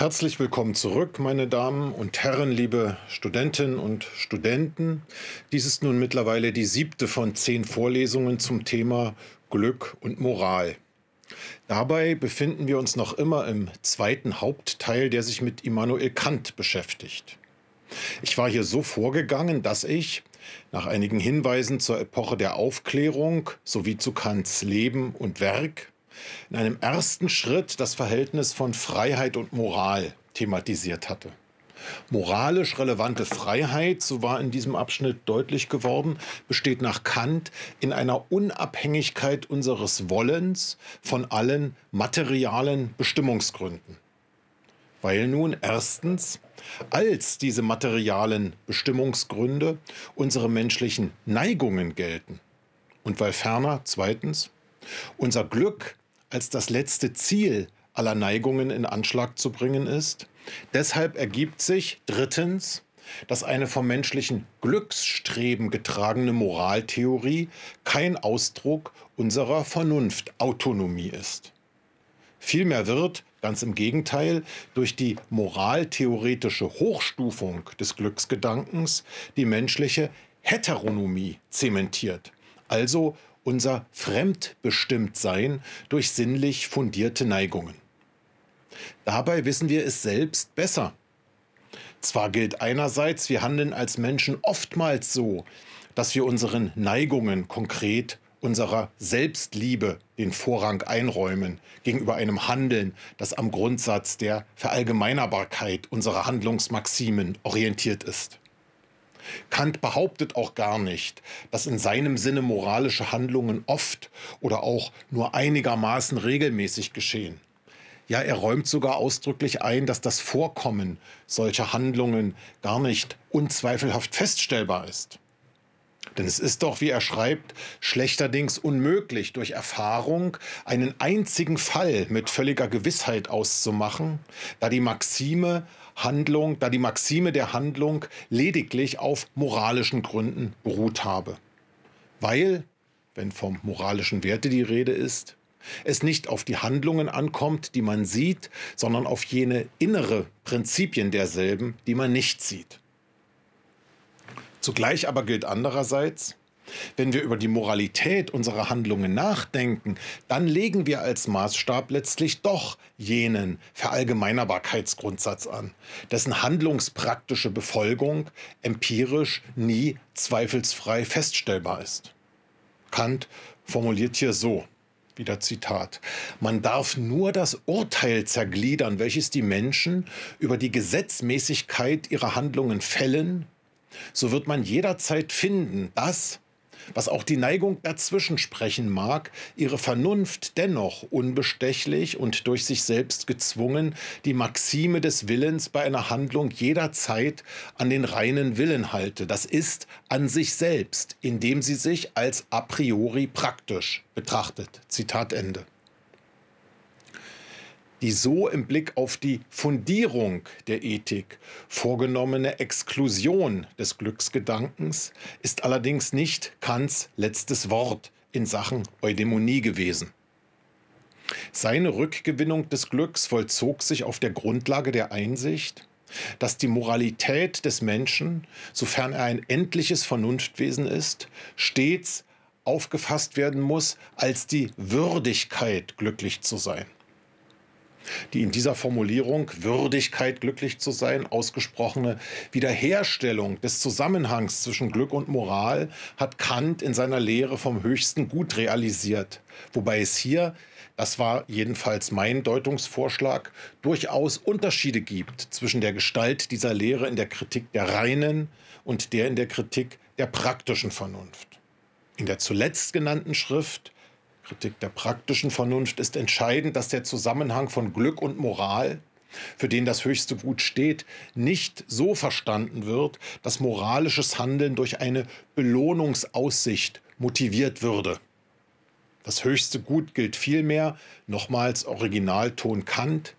Herzlich willkommen zurück, meine Damen und Herren, liebe Studentinnen und Studenten. Dies ist nun mittlerweile die siebte von zehn Vorlesungen zum Thema Glück und Moral. Dabei befinden wir uns noch immer im zweiten Hauptteil, der sich mit Immanuel Kant beschäftigt. Ich war hier so vorgegangen, dass ich, nach einigen Hinweisen zur Epoche der Aufklärung sowie zu Kants Leben und Werk, in einem ersten Schritt das Verhältnis von Freiheit und Moral thematisiert hatte. Moralisch relevante Freiheit, so war in diesem Abschnitt deutlich geworden, besteht nach Kant in einer Unabhängigkeit unseres Wollens von allen materialen Bestimmungsgründen. Weil nun erstens, als diese materialen Bestimmungsgründe unsere menschlichen Neigungen gelten und weil ferner zweitens unser Glück als das letzte Ziel aller Neigungen in Anschlag zu bringen ist. Deshalb ergibt sich drittens, dass eine vom menschlichen Glücksstreben getragene Moraltheorie kein Ausdruck unserer Vernunftautonomie ist. Vielmehr wird, ganz im Gegenteil, durch die moraltheoretische Hochstufung des Glücksgedankens die menschliche Heteronomie zementiert, also unser Fremdbestimmtsein durch sinnlich fundierte Neigungen. Dabei wissen wir es selbst besser. Zwar gilt einerseits, wir handeln als Menschen oftmals so, dass wir unseren Neigungen konkret unserer Selbstliebe den Vorrang einräumen gegenüber einem Handeln, das am Grundsatz der Verallgemeinerbarkeit unserer Handlungsmaximen orientiert ist. Kant behauptet auch gar nicht, dass in seinem Sinne moralische Handlungen oft oder auch nur einigermaßen regelmäßig geschehen. Ja, er räumt sogar ausdrücklich ein, dass das Vorkommen solcher Handlungen gar nicht unzweifelhaft feststellbar ist. Denn es ist doch, wie er schreibt, schlechterdings unmöglich, durch Erfahrung einen einzigen Fall mit völliger Gewissheit auszumachen, da die Maxime Handlung, da die Maxime der Handlung lediglich auf moralischen Gründen beruht habe. Weil, wenn vom moralischen Werte die Rede ist, es nicht auf die Handlungen ankommt, die man sieht, sondern auf jene innere Prinzipien derselben, die man nicht sieht. Zugleich aber gilt andererseits, wenn wir über die Moralität unserer Handlungen nachdenken, dann legen wir als Maßstab letztlich doch jenen Verallgemeinerbarkeitsgrundsatz an, dessen handlungspraktische Befolgung empirisch nie zweifelsfrei feststellbar ist. Kant formuliert hier so, wieder Zitat, man darf nur das Urteil zergliedern, welches die Menschen über die Gesetzmäßigkeit ihrer Handlungen fällen, so wird man jederzeit finden, dass was auch die Neigung dazwischen sprechen mag, ihre Vernunft dennoch unbestechlich und durch sich selbst gezwungen, die Maxime des Willens bei einer Handlung jederzeit an den reinen Willen halte, das ist an sich selbst, indem sie sich als a priori praktisch betrachtet. Zitat Ende die so im Blick auf die Fundierung der Ethik vorgenommene Exklusion des Glücksgedankens ist allerdings nicht Kants letztes Wort in Sachen Eudämonie gewesen. Seine Rückgewinnung des Glücks vollzog sich auf der Grundlage der Einsicht, dass die Moralität des Menschen, sofern er ein endliches Vernunftwesen ist, stets aufgefasst werden muss als die Würdigkeit, glücklich zu sein die in dieser Formulierung Würdigkeit, glücklich zu sein, ausgesprochene Wiederherstellung des Zusammenhangs zwischen Glück und Moral hat Kant in seiner Lehre vom höchsten Gut realisiert, wobei es hier das war jedenfalls mein Deutungsvorschlag, durchaus Unterschiede gibt zwischen der Gestalt dieser Lehre in der Kritik der reinen und der in der Kritik der praktischen Vernunft. In der zuletzt genannten Schrift Kritik der praktischen Vernunft ist entscheidend, dass der Zusammenhang von Glück und Moral, für den das höchste Gut steht, nicht so verstanden wird, dass moralisches Handeln durch eine Belohnungsaussicht motiviert würde. Das höchste Gut gilt vielmehr, nochmals Originalton Kant,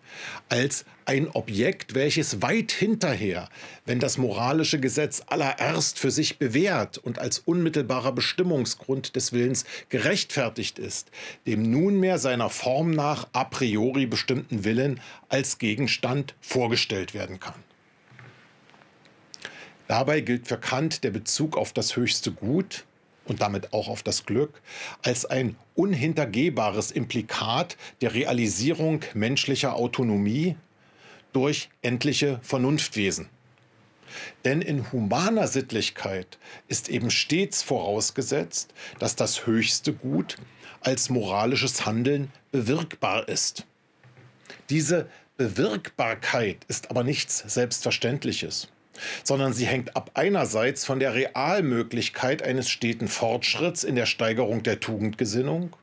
als ein Objekt, welches weit hinterher, wenn das moralische Gesetz allererst für sich bewährt und als unmittelbarer Bestimmungsgrund des Willens gerechtfertigt ist, dem nunmehr seiner Form nach a priori bestimmten Willen als Gegenstand vorgestellt werden kann. Dabei gilt für Kant der Bezug auf das höchste Gut, und damit auch auf das Glück, als ein unhintergehbares Implikat der Realisierung menschlicher Autonomie durch endliche Vernunftwesen. Denn in humaner Sittlichkeit ist eben stets vorausgesetzt, dass das höchste Gut als moralisches Handeln bewirkbar ist. Diese Bewirkbarkeit ist aber nichts Selbstverständliches sondern sie hängt ab einerseits von der Realmöglichkeit eines steten Fortschritts in der Steigerung der Tugendgesinnung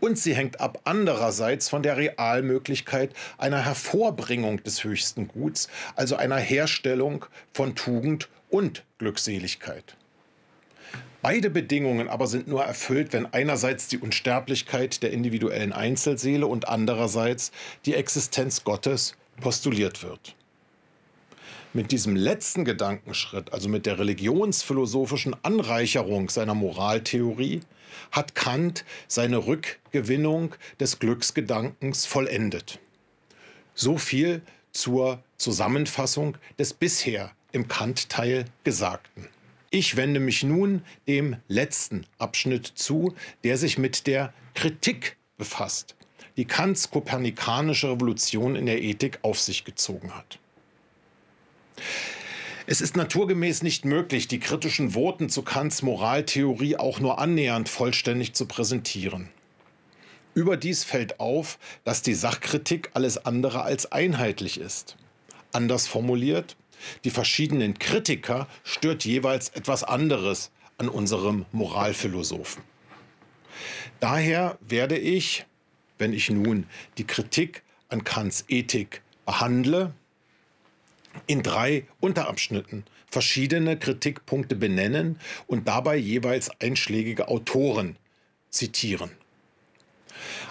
und sie hängt ab andererseits von der Realmöglichkeit einer Hervorbringung des höchsten Guts, also einer Herstellung von Tugend und Glückseligkeit. Beide Bedingungen aber sind nur erfüllt, wenn einerseits die Unsterblichkeit der individuellen Einzelseele und andererseits die Existenz Gottes postuliert wird mit diesem letzten Gedankenschritt, also mit der religionsphilosophischen Anreicherung seiner Moraltheorie, hat Kant seine Rückgewinnung des Glücksgedankens vollendet. So viel zur Zusammenfassung des bisher im Kant-Teil Gesagten. Ich wende mich nun dem letzten Abschnitt zu, der sich mit der Kritik befasst, die Kants kopernikanische Revolution in der Ethik auf sich gezogen hat. Es ist naturgemäß nicht möglich, die kritischen Voten zu Kants Moraltheorie auch nur annähernd vollständig zu präsentieren. Überdies fällt auf, dass die Sachkritik alles andere als einheitlich ist. Anders formuliert, die verschiedenen Kritiker stört jeweils etwas anderes an unserem Moralphilosophen. Daher werde ich, wenn ich nun die Kritik an Kants Ethik behandle, in drei Unterabschnitten verschiedene Kritikpunkte benennen und dabei jeweils einschlägige Autoren zitieren.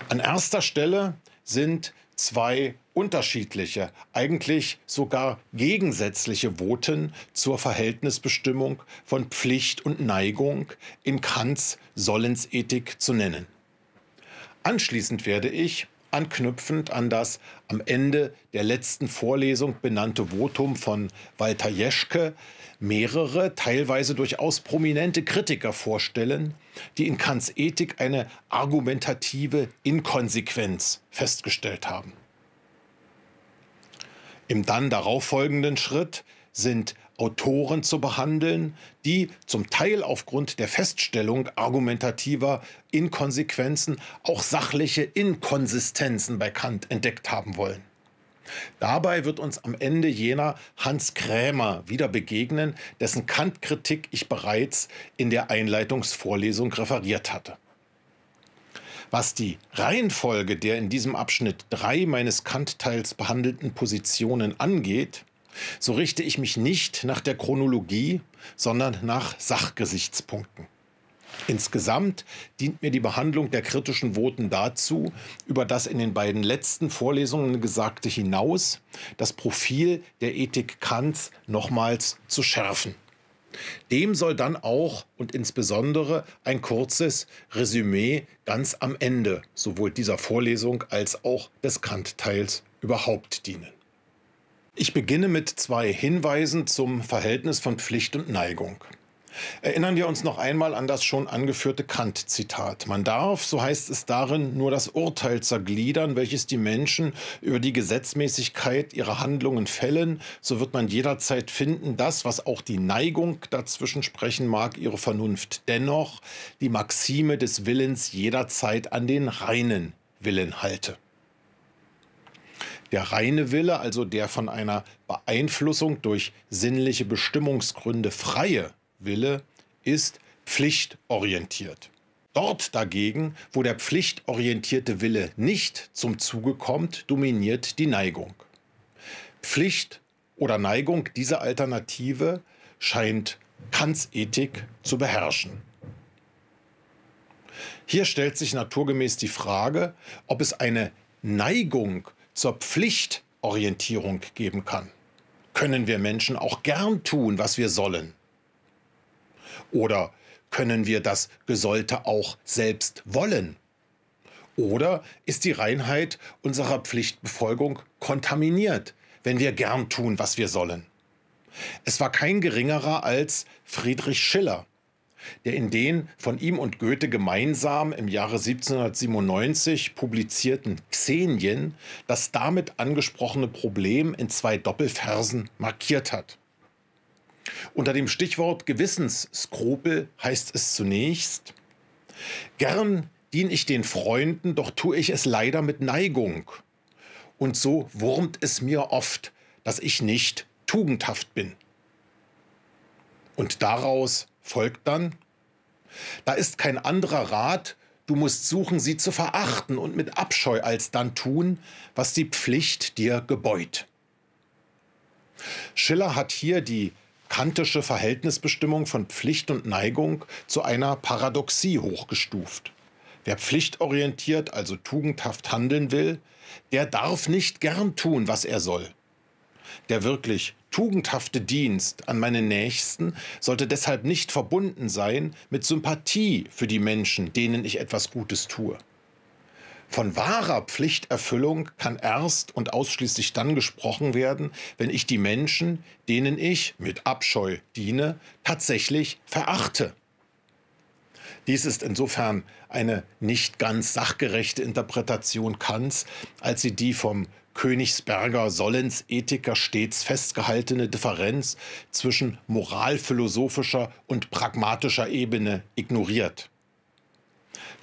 An erster Stelle sind zwei unterschiedliche, eigentlich sogar gegensätzliche Voten zur Verhältnisbestimmung von Pflicht und Neigung in Kants Sollensethik zu nennen. Anschließend werde ich anknüpfend an das am Ende der letzten Vorlesung benannte Votum von Walter Jeschke mehrere, teilweise durchaus prominente Kritiker vorstellen, die in Kants Ethik eine argumentative Inkonsequenz festgestellt haben. Im dann darauffolgenden Schritt sind Autoren zu behandeln, die zum Teil aufgrund der Feststellung argumentativer Inkonsequenzen auch sachliche Inkonsistenzen bei Kant entdeckt haben wollen. Dabei wird uns am Ende jener Hans Krämer wieder begegnen, dessen Kant-Kritik ich bereits in der Einleitungsvorlesung referiert hatte. Was die Reihenfolge der in diesem Abschnitt drei meines Kant-Teils behandelten Positionen angeht, so richte ich mich nicht nach der Chronologie, sondern nach Sachgesichtspunkten. Insgesamt dient mir die Behandlung der kritischen Voten dazu, über das in den beiden letzten Vorlesungen Gesagte hinaus das Profil der Ethik Kants nochmals zu schärfen. Dem soll dann auch und insbesondere ein kurzes Resümee ganz am Ende sowohl dieser Vorlesung als auch des Kant-Teils überhaupt dienen. Ich beginne mit zwei Hinweisen zum Verhältnis von Pflicht und Neigung. Erinnern wir uns noch einmal an das schon angeführte Kant-Zitat. Man darf, so heißt es darin, nur das Urteil zergliedern, welches die Menschen über die Gesetzmäßigkeit ihrer Handlungen fällen, so wird man jederzeit finden, dass, was auch die Neigung dazwischen sprechen mag, ihre Vernunft dennoch die Maxime des Willens jederzeit an den reinen Willen halte. Der reine Wille, also der von einer Beeinflussung durch sinnliche Bestimmungsgründe freie Wille, ist pflichtorientiert. Dort dagegen, wo der pflichtorientierte Wille nicht zum Zuge kommt, dominiert die Neigung. Pflicht oder Neigung dieser Alternative scheint Kants Ethik zu beherrschen. Hier stellt sich naturgemäß die Frage, ob es eine Neigung gibt, zur Pflichtorientierung geben kann. Können wir Menschen auch gern tun, was wir sollen? Oder können wir das Gesollte auch selbst wollen? Oder ist die Reinheit unserer Pflichtbefolgung kontaminiert, wenn wir gern tun, was wir sollen? Es war kein geringerer als Friedrich Schiller, der in den von ihm und Goethe gemeinsam im Jahre 1797 publizierten Xenien das damit angesprochene Problem in zwei Doppelversen markiert hat. Unter dem Stichwort Gewissensskrupel heißt es zunächst, gern dien ich den Freunden, doch tue ich es leider mit Neigung. Und so wurmt es mir oft, dass ich nicht tugendhaft bin. Und daraus folgt dann, da ist kein anderer Rat, du musst suchen, sie zu verachten und mit Abscheu als dann tun, was die Pflicht dir gebeut. Schiller hat hier die kantische Verhältnisbestimmung von Pflicht und Neigung zu einer Paradoxie hochgestuft. Wer pflichtorientiert, also tugendhaft handeln will, der darf nicht gern tun, was er soll. Der wirklich tugendhafte Dienst an meine Nächsten sollte deshalb nicht verbunden sein mit Sympathie für die Menschen, denen ich etwas Gutes tue. Von wahrer Pflichterfüllung kann erst und ausschließlich dann gesprochen werden, wenn ich die Menschen, denen ich mit Abscheu diene, tatsächlich verachte. Dies ist insofern eine nicht ganz sachgerechte Interpretation Kants, als sie die vom Königsberger Sollens Ethiker stets festgehaltene Differenz zwischen moralphilosophischer und pragmatischer Ebene ignoriert.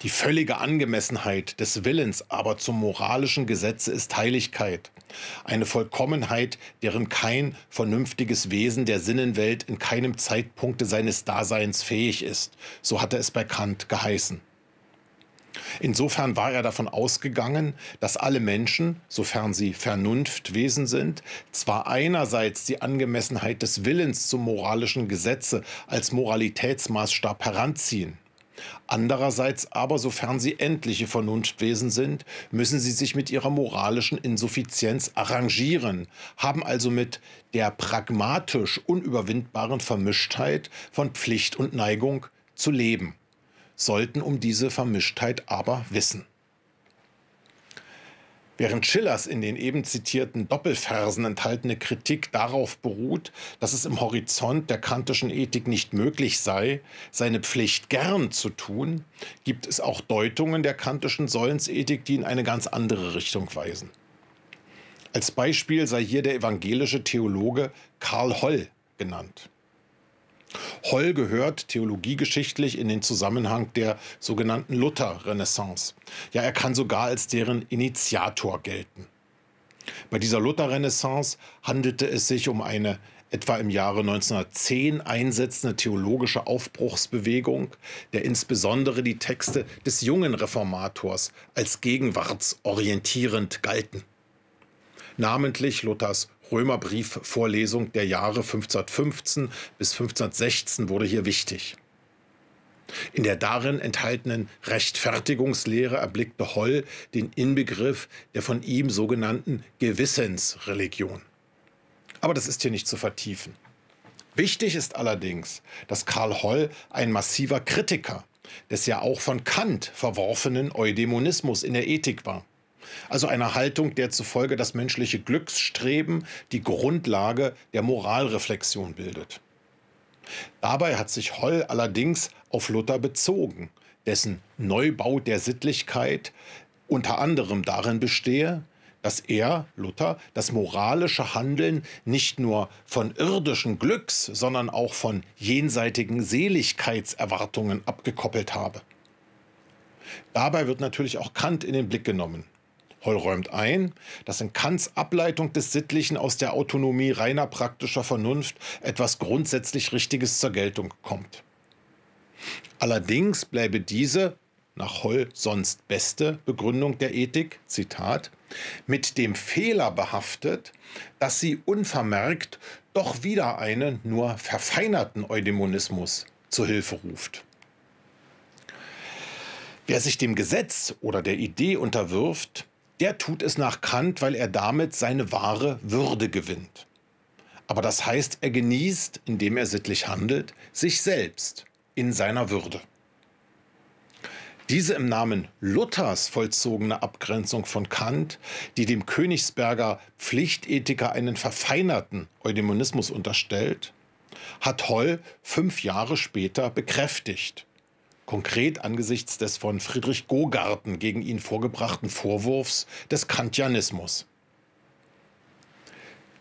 Die völlige Angemessenheit des Willens aber zum moralischen Gesetze ist Heiligkeit, eine Vollkommenheit, deren kein vernünftiges Wesen der Sinnenwelt in keinem Zeitpunkte seines Daseins fähig ist, so hatte es bei Kant geheißen. Insofern war er davon ausgegangen, dass alle Menschen, sofern sie Vernunftwesen sind, zwar einerseits die Angemessenheit des Willens zum moralischen Gesetze als Moralitätsmaßstab heranziehen, Andererseits aber, sofern sie endliche Vernunftwesen sind, müssen sie sich mit ihrer moralischen Insuffizienz arrangieren, haben also mit der pragmatisch unüberwindbaren Vermischtheit von Pflicht und Neigung zu leben sollten um diese Vermischtheit aber wissen. Während Schillers in den eben zitierten Doppelfersen enthaltene Kritik darauf beruht, dass es im Horizont der kantischen Ethik nicht möglich sei, seine Pflicht gern zu tun, gibt es auch Deutungen der kantischen Sollensethik, die in eine ganz andere Richtung weisen. Als Beispiel sei hier der evangelische Theologe Karl Holl genannt. Holl gehört theologiegeschichtlich in den Zusammenhang der sogenannten Luther-Renaissance. Ja, er kann sogar als deren Initiator gelten. Bei dieser Luther-Renaissance handelte es sich um eine etwa im Jahre 1910 einsetzende theologische Aufbruchsbewegung, der insbesondere die Texte des jungen Reformators als gegenwartsorientierend galten. Namentlich Luthers Römerbriefvorlesung der Jahre 1515 bis 1516 wurde hier wichtig. In der darin enthaltenen Rechtfertigungslehre erblickte Holl den Inbegriff der von ihm sogenannten Gewissensreligion. Aber das ist hier nicht zu vertiefen. Wichtig ist allerdings, dass Karl Holl ein massiver Kritiker des ja auch von Kant verworfenen Eudämonismus in der Ethik war. Also einer Haltung, der zufolge das menschliche Glücksstreben die Grundlage der Moralreflexion bildet. Dabei hat sich Holl allerdings auf Luther bezogen, dessen Neubau der Sittlichkeit unter anderem darin bestehe, dass er, Luther, das moralische Handeln nicht nur von irdischen Glücks, sondern auch von jenseitigen Seligkeitserwartungen abgekoppelt habe. Dabei wird natürlich auch Kant in den Blick genommen. Holl räumt ein, dass in Kants Ableitung des Sittlichen aus der Autonomie reiner praktischer Vernunft etwas grundsätzlich Richtiges zur Geltung kommt. Allerdings bleibe diese, nach Holl sonst beste Begründung der Ethik, Zitat, mit dem Fehler behaftet, dass sie unvermerkt doch wieder einen nur verfeinerten Eudämonismus zu Hilfe ruft. Wer sich dem Gesetz oder der Idee unterwirft, der tut es nach Kant, weil er damit seine wahre Würde gewinnt. Aber das heißt, er genießt, indem er sittlich handelt, sich selbst in seiner Würde. Diese im Namen Luthers vollzogene Abgrenzung von Kant, die dem Königsberger Pflichtethiker einen verfeinerten Eudämonismus unterstellt, hat Holl fünf Jahre später bekräftigt konkret angesichts des von Friedrich Gogarten gegen ihn vorgebrachten Vorwurfs des Kantianismus.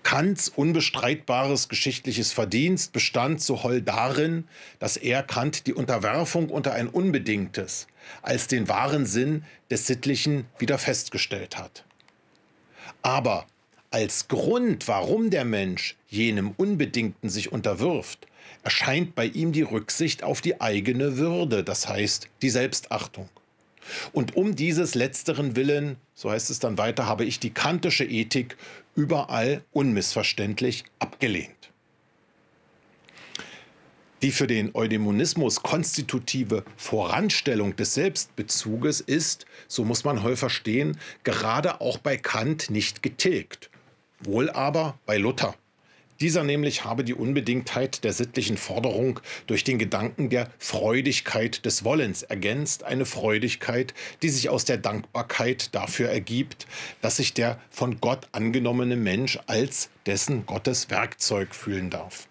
Kants unbestreitbares geschichtliches Verdienst bestand so holl darin, dass er Kant die Unterwerfung unter ein Unbedingtes als den wahren Sinn des Sittlichen wieder festgestellt hat. Aber als Grund, warum der Mensch jenem Unbedingten sich unterwirft, erscheint bei ihm die Rücksicht auf die eigene Würde, das heißt die Selbstachtung. Und um dieses letzteren Willen, so heißt es dann weiter, habe ich die kantische Ethik überall unmissverständlich abgelehnt. Die für den Eudämonismus konstitutive Voranstellung des Selbstbezuges ist, so muss man heu verstehen, gerade auch bei Kant nicht getilgt, wohl aber bei Luther. Dieser nämlich habe die Unbedingtheit der sittlichen Forderung durch den Gedanken der Freudigkeit des Wollens ergänzt, eine Freudigkeit, die sich aus der Dankbarkeit dafür ergibt, dass sich der von Gott angenommene Mensch als dessen Gottes Werkzeug fühlen darf.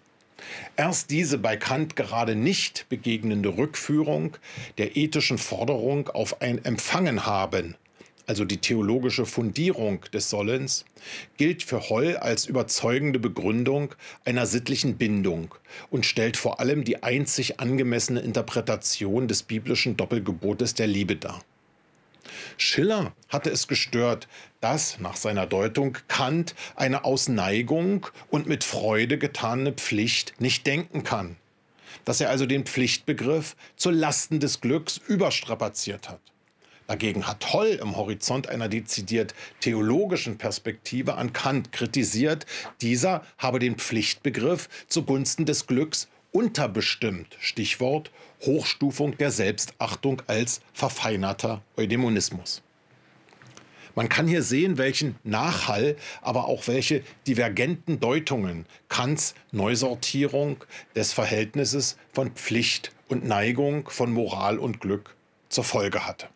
Erst diese bei Kant gerade nicht begegnende Rückführung der ethischen Forderung auf ein Empfangen haben also die theologische Fundierung des Sollens, gilt für Holl als überzeugende Begründung einer sittlichen Bindung und stellt vor allem die einzig angemessene Interpretation des biblischen Doppelgebotes der Liebe dar. Schiller hatte es gestört, dass nach seiner Deutung Kant eine aus Neigung und mit Freude getane Pflicht nicht denken kann, dass er also den Pflichtbegriff zu Lasten des Glücks überstrapaziert hat. Dagegen hat Holl im Horizont einer dezidiert theologischen Perspektive an Kant kritisiert, dieser habe den Pflichtbegriff zugunsten des Glücks unterbestimmt, Stichwort Hochstufung der Selbstachtung als verfeinerter Eudemonismus. Man kann hier sehen, welchen Nachhall, aber auch welche divergenten Deutungen Kants Neusortierung des Verhältnisses von Pflicht und Neigung, von Moral und Glück zur Folge hatte.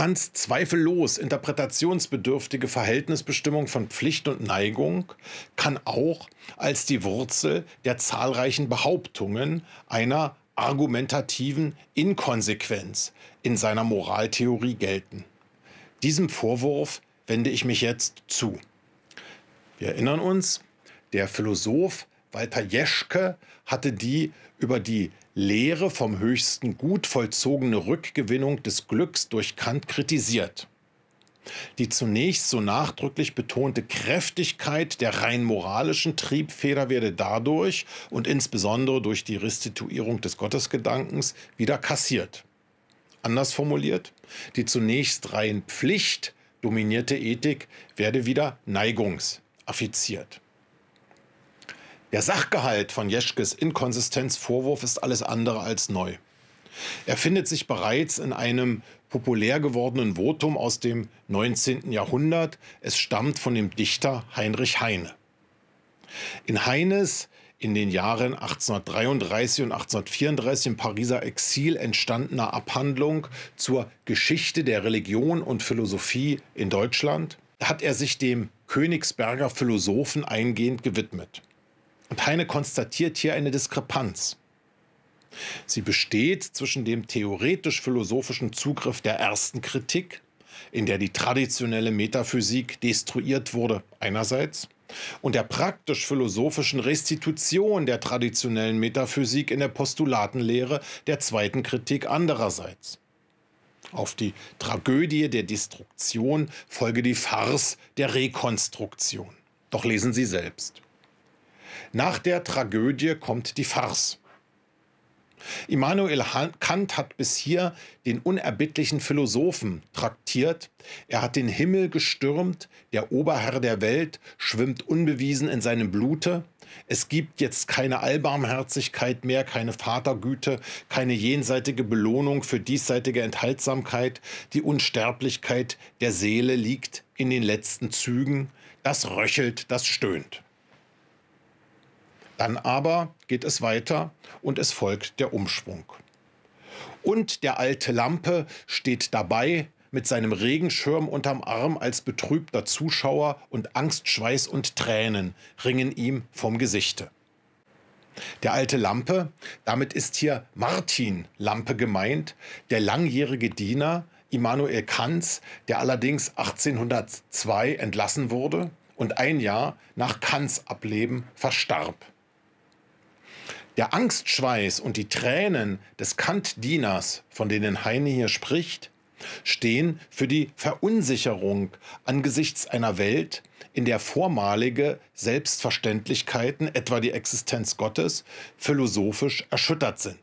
Kants zweifellos interpretationsbedürftige Verhältnisbestimmung von Pflicht und Neigung kann auch als die Wurzel der zahlreichen Behauptungen einer argumentativen Inkonsequenz in seiner Moraltheorie gelten. Diesem Vorwurf wende ich mich jetzt zu. Wir erinnern uns, der Philosoph Walter Jeschke hatte die über die Lehre vom höchsten Gut vollzogene Rückgewinnung des Glücks durch Kant kritisiert. Die zunächst so nachdrücklich betonte Kräftigkeit der rein moralischen Triebfeder werde dadurch und insbesondere durch die Restituierung des Gottesgedankens wieder kassiert. Anders formuliert, die zunächst rein Pflicht dominierte Ethik werde wieder neigungsaffiziert. Der Sachgehalt von Jeschkes Inkonsistenzvorwurf ist alles andere als neu. Er findet sich bereits in einem populär gewordenen Votum aus dem 19. Jahrhundert. Es stammt von dem Dichter Heinrich Heine. In Heines in den Jahren 1833 und 1834 im Pariser Exil entstandener Abhandlung zur Geschichte der Religion und Philosophie in Deutschland hat er sich dem Königsberger Philosophen eingehend gewidmet. Und Heine konstatiert hier eine Diskrepanz. Sie besteht zwischen dem theoretisch-philosophischen Zugriff der ersten Kritik, in der die traditionelle Metaphysik destruiert wurde, einerseits, und der praktisch-philosophischen Restitution der traditionellen Metaphysik in der Postulatenlehre der zweiten Kritik andererseits. Auf die Tragödie der Destruktion folge die Farce der Rekonstruktion. Doch lesen Sie selbst. Nach der Tragödie kommt die Farce. Immanuel Kant hat bis hier den unerbittlichen Philosophen traktiert. Er hat den Himmel gestürmt, der Oberherr der Welt schwimmt unbewiesen in seinem Blute. Es gibt jetzt keine Allbarmherzigkeit mehr, keine Vatergüte, keine jenseitige Belohnung für diesseitige Enthaltsamkeit. Die Unsterblichkeit der Seele liegt in den letzten Zügen. Das röchelt, das stöhnt. Dann aber geht es weiter und es folgt der Umschwung. Und der alte Lampe steht dabei mit seinem Regenschirm unterm Arm als betrübter Zuschauer und Angstschweiß und Tränen ringen ihm vom Gesichte. Der alte Lampe, damit ist hier Martin Lampe gemeint, der langjährige Diener Immanuel Kants, der allerdings 1802 entlassen wurde und ein Jahr nach Kants Ableben verstarb. Der Angstschweiß und die Tränen des Kantdieners, von denen Heine hier spricht, stehen für die Verunsicherung angesichts einer Welt, in der vormalige Selbstverständlichkeiten, etwa die Existenz Gottes, philosophisch erschüttert sind.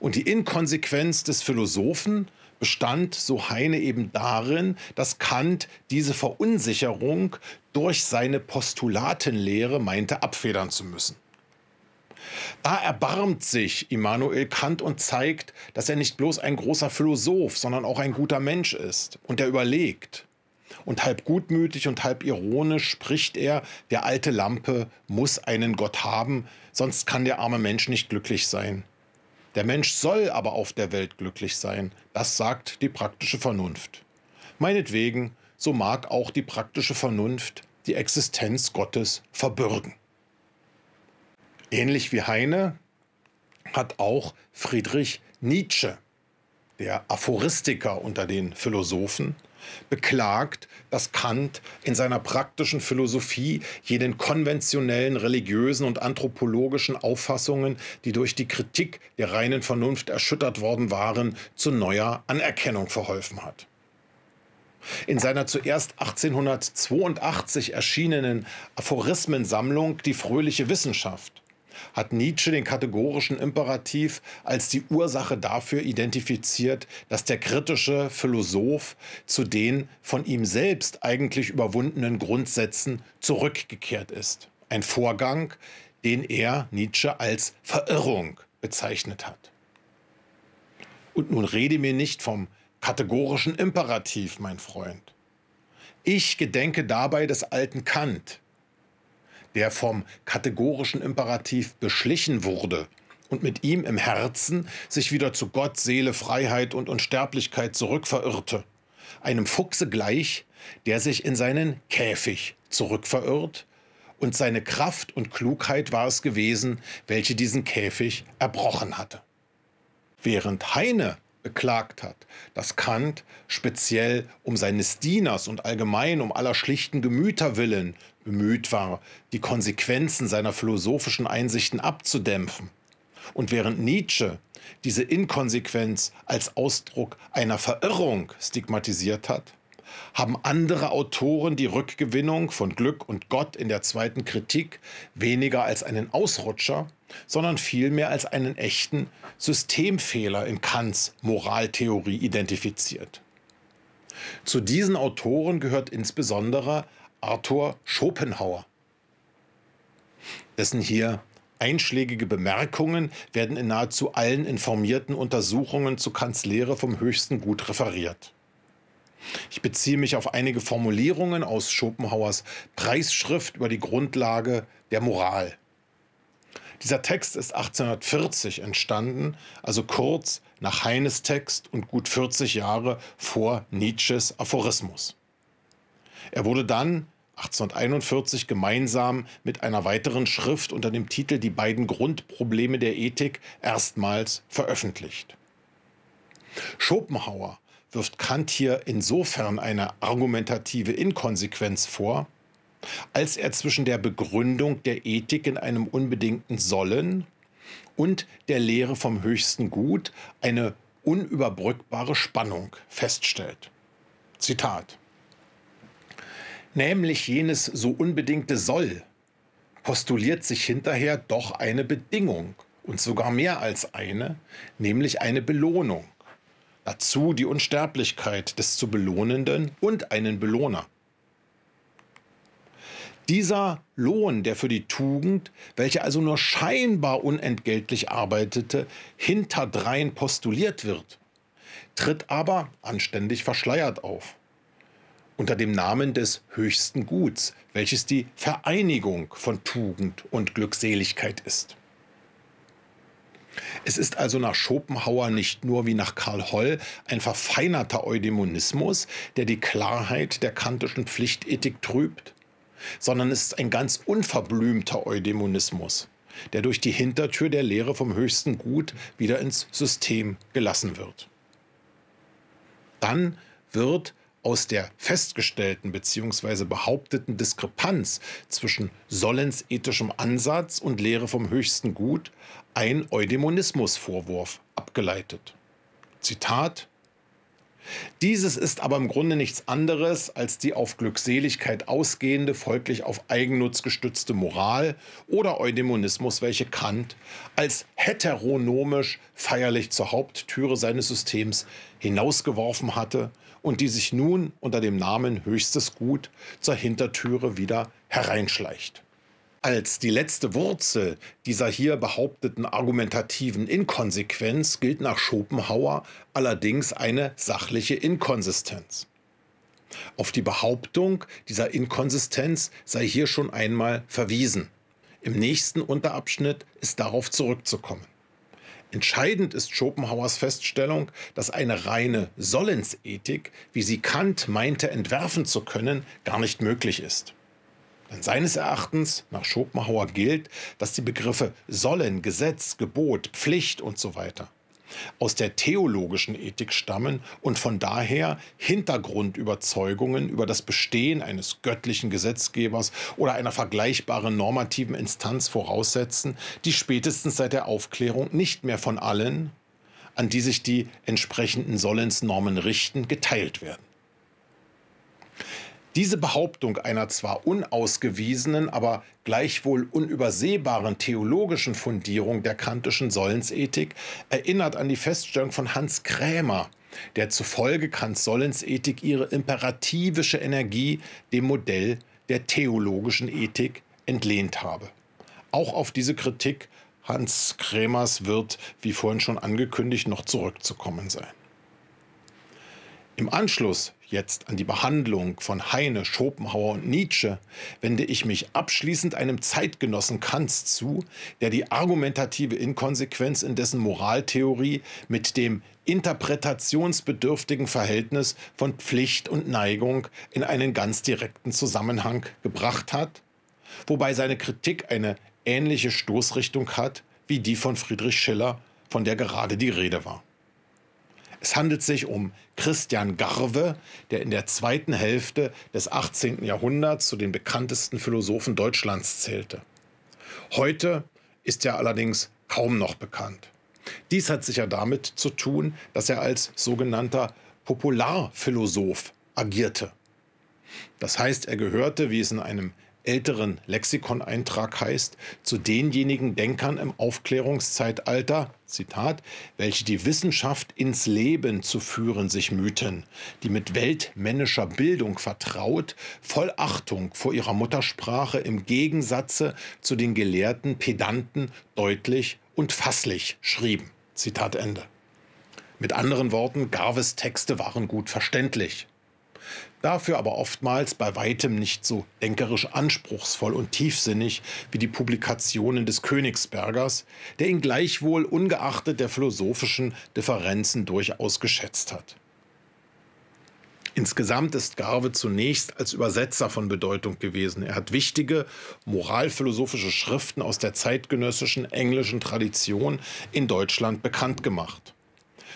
Und die Inkonsequenz des Philosophen bestand, so Heine, eben darin, dass Kant diese Verunsicherung durch seine Postulatenlehre meinte abfedern zu müssen. Da erbarmt sich Immanuel Kant und zeigt, dass er nicht bloß ein großer Philosoph, sondern auch ein guter Mensch ist und er überlegt. Und halb gutmütig und halb ironisch spricht er, der alte Lampe muss einen Gott haben, sonst kann der arme Mensch nicht glücklich sein. Der Mensch soll aber auf der Welt glücklich sein, das sagt die praktische Vernunft. Meinetwegen, so mag auch die praktische Vernunft die Existenz Gottes verbürgen. Ähnlich wie Heine hat auch Friedrich Nietzsche, der Aphoristiker unter den Philosophen, beklagt, dass Kant in seiner praktischen Philosophie jenen konventionellen religiösen und anthropologischen Auffassungen, die durch die Kritik der reinen Vernunft erschüttert worden waren, zu neuer Anerkennung verholfen hat. In seiner zuerst 1882 erschienenen Aphorismensammlung Die fröhliche Wissenschaft hat Nietzsche den kategorischen Imperativ als die Ursache dafür identifiziert, dass der kritische Philosoph zu den von ihm selbst eigentlich überwundenen Grundsätzen zurückgekehrt ist. Ein Vorgang, den er Nietzsche als Verirrung bezeichnet hat. Und nun rede mir nicht vom kategorischen Imperativ, mein Freund. Ich gedenke dabei des alten Kant, der vom kategorischen Imperativ beschlichen wurde und mit ihm im Herzen sich wieder zu Gott, Seele, Freiheit und Unsterblichkeit zurückverirrte. Einem Fuchse gleich, der sich in seinen Käfig zurückverirrt, und seine Kraft und Klugheit war es gewesen, welche diesen Käfig erbrochen hatte. Während Heine beklagt hat, dass Kant speziell um seines Dieners und allgemein um aller schlichten Gemüter willen bemüht war, die Konsequenzen seiner philosophischen Einsichten abzudämpfen. Und während Nietzsche diese Inkonsequenz als Ausdruck einer Verirrung stigmatisiert hat, haben andere Autoren die Rückgewinnung von Glück und Gott in der zweiten Kritik weniger als einen Ausrutscher, sondern vielmehr als einen echten Systemfehler in Kants Moraltheorie identifiziert. Zu diesen Autoren gehört insbesondere Arthur Schopenhauer, dessen hier einschlägige Bemerkungen werden in nahezu allen informierten Untersuchungen zu Kants vom höchsten Gut referiert beziehe mich auf einige Formulierungen aus Schopenhauers Preisschrift über die Grundlage der Moral. Dieser Text ist 1840 entstanden, also kurz nach Heines Text und gut 40 Jahre vor Nietzsches Aphorismus. Er wurde dann 1841 gemeinsam mit einer weiteren Schrift unter dem Titel Die beiden Grundprobleme der Ethik erstmals veröffentlicht. Schopenhauer wirft Kant hier insofern eine argumentative Inkonsequenz vor, als er zwischen der Begründung der Ethik in einem unbedingten Sollen und der Lehre vom höchsten Gut eine unüberbrückbare Spannung feststellt. Zitat. Nämlich jenes so unbedingte Soll postuliert sich hinterher doch eine Bedingung und sogar mehr als eine, nämlich eine Belohnung. Dazu die Unsterblichkeit des zu Belohnenden und einen Belohner. Dieser Lohn, der für die Tugend, welche also nur scheinbar unentgeltlich arbeitete, hinterdrein postuliert wird, tritt aber anständig verschleiert auf. Unter dem Namen des höchsten Guts, welches die Vereinigung von Tugend und Glückseligkeit ist. Es ist also nach Schopenhauer nicht nur wie nach Karl Holl ein verfeinerter Eudämonismus, der die Klarheit der kantischen Pflichtethik trübt, sondern es ist ein ganz unverblümter Eudämonismus, der durch die Hintertür der Lehre vom höchsten Gut wieder ins System gelassen wird. Dann wird aus der festgestellten bzw. behaupteten Diskrepanz zwischen Sollens ethischem Ansatz und Lehre vom höchsten Gut ein Eudämonismusvorwurf abgeleitet. Zitat dieses ist aber im Grunde nichts anderes als die auf Glückseligkeit ausgehende, folglich auf Eigennutz gestützte Moral oder Eudämonismus, welche Kant als heteronomisch feierlich zur Haupttüre seines Systems hinausgeworfen hatte und die sich nun unter dem Namen Höchstes Gut zur Hintertüre wieder hereinschleicht. Als die letzte Wurzel dieser hier behaupteten argumentativen Inkonsequenz gilt nach Schopenhauer allerdings eine sachliche Inkonsistenz. Auf die Behauptung dieser Inkonsistenz sei hier schon einmal verwiesen. Im nächsten Unterabschnitt ist darauf zurückzukommen. Entscheidend ist Schopenhauers Feststellung, dass eine reine Sollensethik, wie sie Kant meinte entwerfen zu können, gar nicht möglich ist. Denn seines Erachtens nach Schopenhauer gilt, dass die Begriffe Sollen, Gesetz, Gebot, Pflicht usw. So aus der theologischen Ethik stammen und von daher Hintergrundüberzeugungen über das Bestehen eines göttlichen Gesetzgebers oder einer vergleichbaren normativen Instanz voraussetzen, die spätestens seit der Aufklärung nicht mehr von allen, an die sich die entsprechenden Sollensnormen richten, geteilt werden. Diese Behauptung einer zwar unausgewiesenen, aber gleichwohl unübersehbaren theologischen Fundierung der kantischen Sollensethik erinnert an die Feststellung von Hans Krämer, der zufolge Kants Sollensethik ihre imperativische Energie dem Modell der theologischen Ethik entlehnt habe. Auch auf diese Kritik Hans Krämers wird, wie vorhin schon angekündigt, noch zurückzukommen sein. Im Anschluss jetzt an die Behandlung von Heine, Schopenhauer und Nietzsche wende ich mich abschließend einem Zeitgenossen Kants zu, der die argumentative Inkonsequenz in dessen Moraltheorie mit dem interpretationsbedürftigen Verhältnis von Pflicht und Neigung in einen ganz direkten Zusammenhang gebracht hat, wobei seine Kritik eine ähnliche Stoßrichtung hat wie die von Friedrich Schiller, von der gerade die Rede war. Es handelt sich um Christian Garve, der in der zweiten Hälfte des 18. Jahrhunderts zu den bekanntesten Philosophen Deutschlands zählte. Heute ist er allerdings kaum noch bekannt. Dies hat sicher damit zu tun, dass er als sogenannter Popularphilosoph agierte. Das heißt, er gehörte, wie es in einem älteren Lexikoneintrag heißt, zu denjenigen Denkern im Aufklärungszeitalter, Zitat, welche die Wissenschaft ins Leben zu führen sich mühten, die mit weltmännischer Bildung vertraut, voll Achtung vor ihrer Muttersprache im Gegensatze zu den gelehrten Pedanten deutlich und fasslich schrieben. Zitat Ende. Mit anderen Worten, Garves Texte waren gut verständlich dafür aber oftmals bei weitem nicht so denkerisch anspruchsvoll und tiefsinnig wie die Publikationen des Königsbergers, der ihn gleichwohl ungeachtet der philosophischen Differenzen durchaus geschätzt hat. Insgesamt ist Garve zunächst als Übersetzer von Bedeutung gewesen. Er hat wichtige moralphilosophische Schriften aus der zeitgenössischen englischen Tradition in Deutschland bekannt gemacht.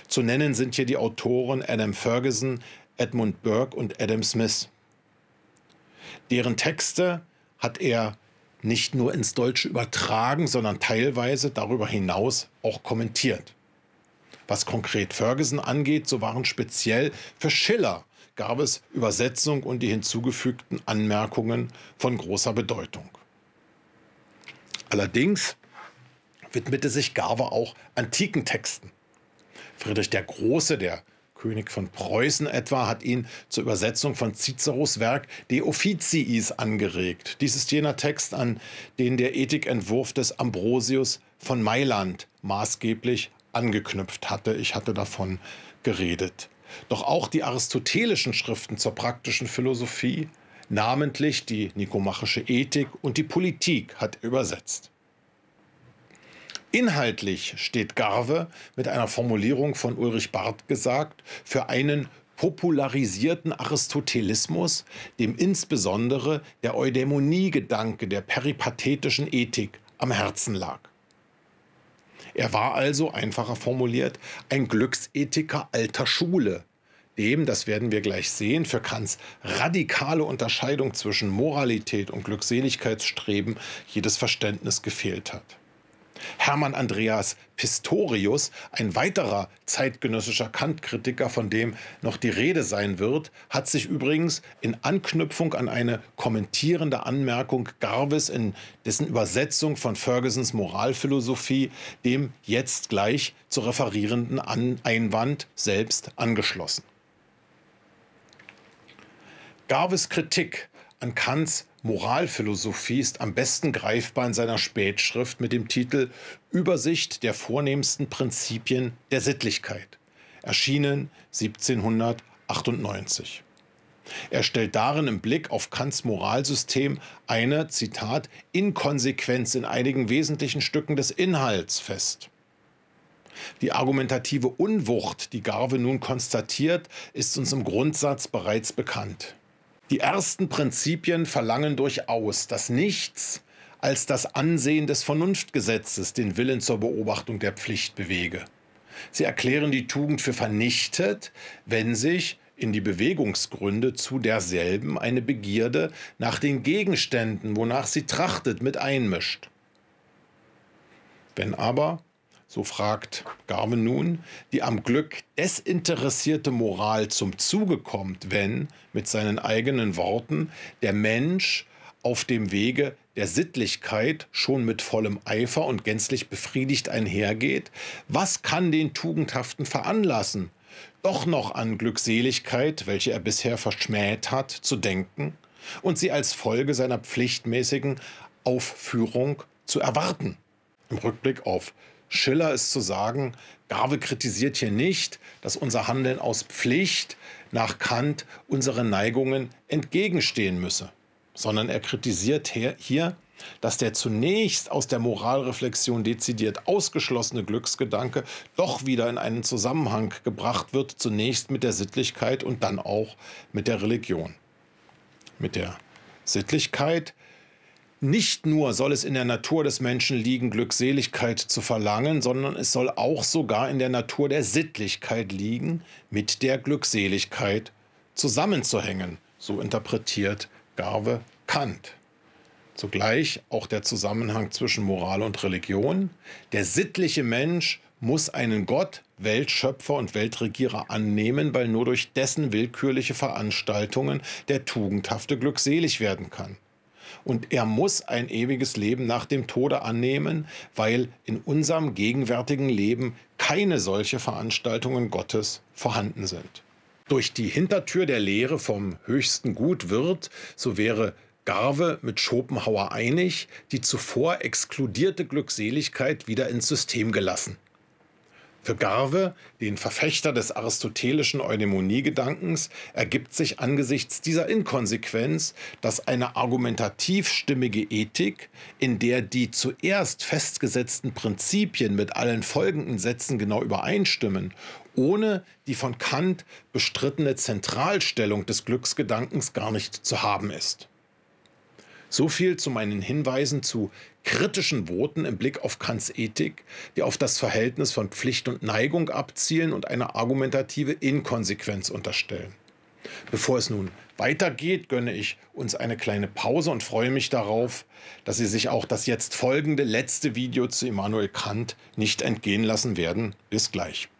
Zu nennen sind hier die Autoren Adam Ferguson, Edmund Burke und Adam Smith. Deren Texte hat er nicht nur ins Deutsche übertragen, sondern teilweise darüber hinaus auch kommentiert. Was konkret Ferguson angeht, so waren speziell für Schiller gab es Übersetzung und die hinzugefügten Anmerkungen von großer Bedeutung. Allerdings widmete sich Garver auch antiken Texten. Friedrich der Große, der König von Preußen etwa, hat ihn zur Übersetzung von Ciceros Werk De Officiis angeregt. Dies ist jener Text, an den der Ethikentwurf des Ambrosius von Mailand maßgeblich angeknüpft hatte. Ich hatte davon geredet. Doch auch die aristotelischen Schriften zur praktischen Philosophie, namentlich die Nikomachische Ethik und die Politik, hat übersetzt. Inhaltlich steht Garve, mit einer Formulierung von Ulrich Barth gesagt, für einen popularisierten Aristotelismus, dem insbesondere der Eudämonie-Gedanke der peripathetischen Ethik am Herzen lag. Er war also, einfacher formuliert, ein Glücksethiker alter Schule, dem, das werden wir gleich sehen, für Kants radikale Unterscheidung zwischen Moralität und Glückseligkeitsstreben jedes Verständnis gefehlt hat. Hermann Andreas Pistorius, ein weiterer zeitgenössischer Kant-Kritiker, von dem noch die Rede sein wird, hat sich übrigens in Anknüpfung an eine kommentierende Anmerkung Garvis in dessen Übersetzung von Fergusons Moralphilosophie dem jetzt gleich zu referierenden Einwand selbst angeschlossen. Garvis Kritik an Kants Moralphilosophie ist am besten greifbar in seiner Spätschrift mit dem Titel Übersicht der vornehmsten Prinzipien der Sittlichkeit, erschienen 1798. Er stellt darin im Blick auf Kants Moralsystem eine, Zitat, Inkonsequenz in einigen wesentlichen Stücken des Inhalts fest. Die argumentative Unwucht, die Garve nun konstatiert, ist uns im Grundsatz bereits bekannt. Die ersten Prinzipien verlangen durchaus, dass nichts als das Ansehen des Vernunftgesetzes den Willen zur Beobachtung der Pflicht bewege. Sie erklären die Tugend für vernichtet, wenn sich in die Bewegungsgründe zu derselben eine Begierde nach den Gegenständen, wonach sie trachtet, mit einmischt. Wenn aber so fragt Garmin nun, die am Glück desinteressierte Moral zum Zuge kommt, wenn, mit seinen eigenen Worten, der Mensch auf dem Wege der Sittlichkeit schon mit vollem Eifer und gänzlich befriedigt einhergeht, was kann den Tugendhaften veranlassen, doch noch an Glückseligkeit, welche er bisher verschmäht hat, zu denken und sie als Folge seiner pflichtmäßigen Aufführung zu erwarten? Im Rückblick auf Schiller ist zu sagen, Garve kritisiert hier nicht, dass unser Handeln aus Pflicht nach Kant unseren Neigungen entgegenstehen müsse, sondern er kritisiert hier, dass der zunächst aus der Moralreflexion dezidiert ausgeschlossene Glücksgedanke doch wieder in einen Zusammenhang gebracht wird, zunächst mit der Sittlichkeit und dann auch mit der Religion. Mit der Sittlichkeit nicht nur soll es in der Natur des Menschen liegen, Glückseligkeit zu verlangen, sondern es soll auch sogar in der Natur der Sittlichkeit liegen, mit der Glückseligkeit zusammenzuhängen. So interpretiert Garve Kant. Zugleich auch der Zusammenhang zwischen Moral und Religion. Der sittliche Mensch muss einen Gott, Weltschöpfer und Weltregierer annehmen, weil nur durch dessen willkürliche Veranstaltungen der Tugendhafte glückselig werden kann und er muss ein ewiges Leben nach dem Tode annehmen, weil in unserem gegenwärtigen Leben keine solche Veranstaltungen Gottes vorhanden sind. Durch die Hintertür der Lehre vom höchsten Gut wird, so wäre Garve mit Schopenhauer einig, die zuvor exkludierte Glückseligkeit wieder ins System gelassen. Für Garve, den Verfechter des aristotelischen Eudaimonie-Gedankens, ergibt sich angesichts dieser Inkonsequenz, dass eine argumentativ stimmige Ethik, in der die zuerst festgesetzten Prinzipien mit allen folgenden Sätzen genau übereinstimmen, ohne die von Kant bestrittene Zentralstellung des Glücksgedankens gar nicht zu haben ist. So viel zu meinen Hinweisen zu kritischen Voten im Blick auf Kants Ethik, die auf das Verhältnis von Pflicht und Neigung abzielen und eine argumentative Inkonsequenz unterstellen. Bevor es nun weitergeht, gönne ich uns eine kleine Pause und freue mich darauf, dass Sie sich auch das jetzt folgende letzte Video zu Immanuel Kant nicht entgehen lassen werden. Bis gleich.